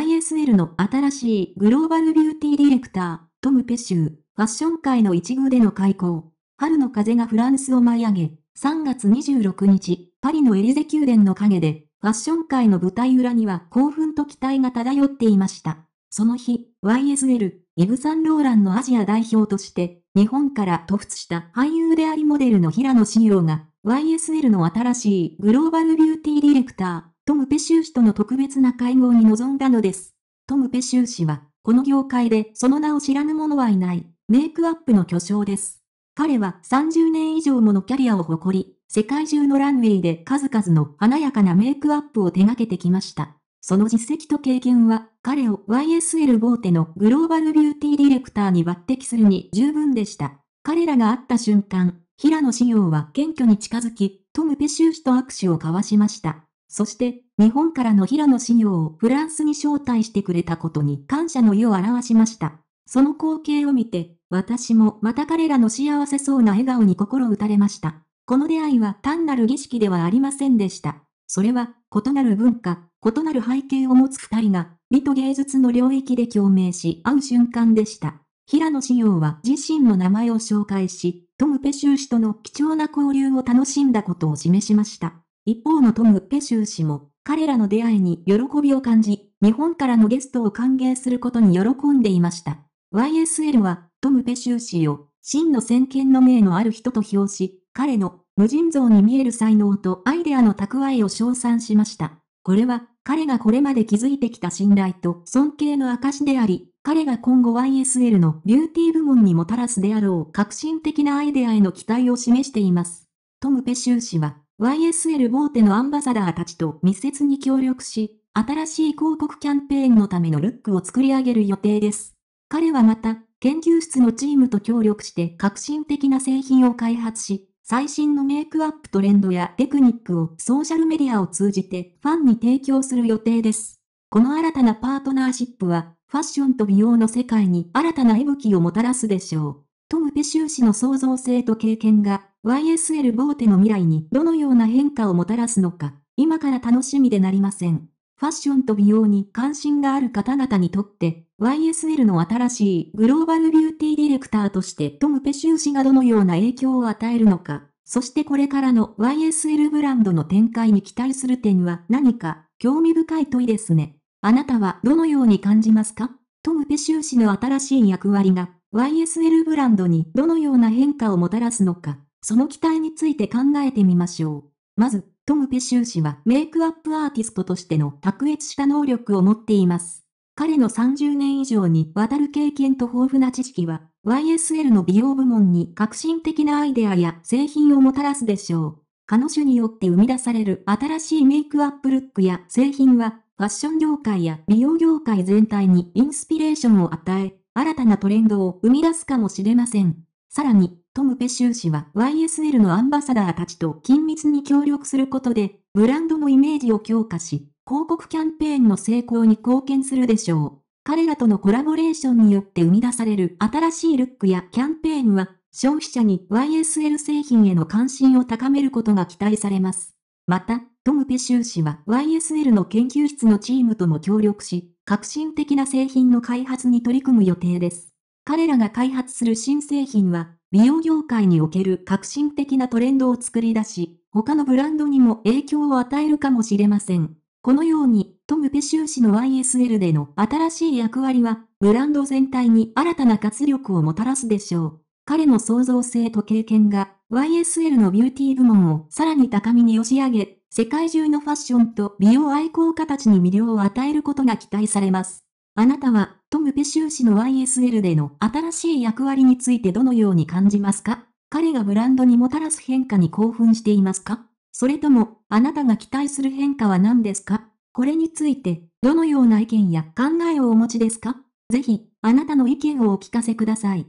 YSL の新しいグローバルビューティーディレクター、トム・ペシュー、ファッション界の一遇での開校。春の風がフランスを舞い上げ、3月26日、パリのエリゼ宮殿の陰で、ファッション界の舞台裏には興奮と期待が漂っていました。その日、YSL、イブ・サンローランのアジア代表として、日本から突出した俳優でありモデルの平野紫耀が、YSL の新しいグローバルビューティーディレクター、トム・ペシュー氏との特別な会合に臨んだのです。トム・ペシュー氏は、この業界でその名を知らぬ者はいない、メイクアップの巨匠です。彼は30年以上ものキャリアを誇り、世界中のランウェイで数々の華やかなメイクアップを手掛けてきました。その実績と経験は、彼を YSL ボーテのグローバルビューティーディレクターに抜擢するに十分でした。彼らが会った瞬間、平野志陽は謙虚に近づき、トム・ペシュー氏と握手を交わしました。そして、日本からの平野紫耀をフランスに招待してくれたことに感謝の意を表しました。その光景を見て、私もまた彼らの幸せそうな笑顔に心打たれました。この出会いは単なる儀式ではありませんでした。それは、異なる文化、異なる背景を持つ二人が、美と芸術の領域で共鳴し合う瞬間でした。平野紫耀は自身の名前を紹介し、トム・ペシュー氏との貴重な交流を楽しんだことを示しました。一方のトム・ペシュー氏も、彼らの出会いに喜びを感じ、日本からのゲストを歓迎することに喜んでいました。YSL は、トム・ペシュー氏を、真の先見の明のある人と評し、彼の無尽蔵に見える才能とアイデアの蓄えを称賛しました。これは、彼がこれまで築いてきた信頼と尊敬の証であり、彼が今後 YSL のビューティー部門にもたらすであろう革新的なアイデアへの期待を示しています。トム・ペシュー氏は、YSL 大手のアンバサダーたちと密接に協力し、新しい広告キャンペーンのためのルックを作り上げる予定です。彼はまた、研究室のチームと協力して革新的な製品を開発し、最新のメイクアップトレンドやテクニックをソーシャルメディアを通じてファンに提供する予定です。この新たなパートナーシップは、ファッションと美容の世界に新たな息吹をもたらすでしょう。トム・ペシュー氏の創造性と経験が、YSL ボーテの未来にどのような変化をもたらすのか、今から楽しみでなりません。ファッションと美容に関心がある方々にとって、YSL の新しいグローバルビューティーディレクターとしてトム・ペシュー氏がどのような影響を与えるのか、そしてこれからの YSL ブランドの展開に期待する点は何か興味深い問いですね。あなたはどのように感じますかトム・ペシュー氏の新しい役割が YSL ブランドにどのような変化をもたらすのか、その期待について考えてみましょう。まず、トム・ペシュー氏はメイクアップアーティストとしての卓越した能力を持っています。彼の30年以上にわたる経験と豊富な知識は、YSL の美容部門に革新的なアイデアや製品をもたらすでしょう。彼女によって生み出される新しいメイクアップルックや製品は、ファッション業界や美容業界全体にインスピレーションを与え、新たなトレンドを生み出すかもしれません。さらに、トム・ペシュー氏は YSL のアンバサダーたちと緊密に協力することで、ブランドのイメージを強化し、広告キャンペーンの成功に貢献するでしょう。彼らとのコラボレーションによって生み出される新しいルックやキャンペーンは、消費者に YSL 製品への関心を高めることが期待されます。また、トム・ペシュー氏は YSL の研究室のチームとも協力し、革新的な製品の開発に取り組む予定です。彼らが開発する新製品は、美容業界における革新的なトレンドを作り出し、他のブランドにも影響を与えるかもしれません。このように、トム・ペシュー氏の YSL での新しい役割は、ブランド全体に新たな活力をもたらすでしょう。彼の創造性と経験が、YSL のビューティー部門をさらに高みに押し上げ、世界中のファッションと美容愛好家たちに魅了を与えることが期待されます。あなたは、トム・ペシュー氏の YSL での新しい役割についてどのように感じますか彼がブランドにもたらす変化に興奮していますかそれとも、あなたが期待する変化は何ですかこれについて、どのような意見や考えをお持ちですかぜひ、あなたの意見をお聞かせください。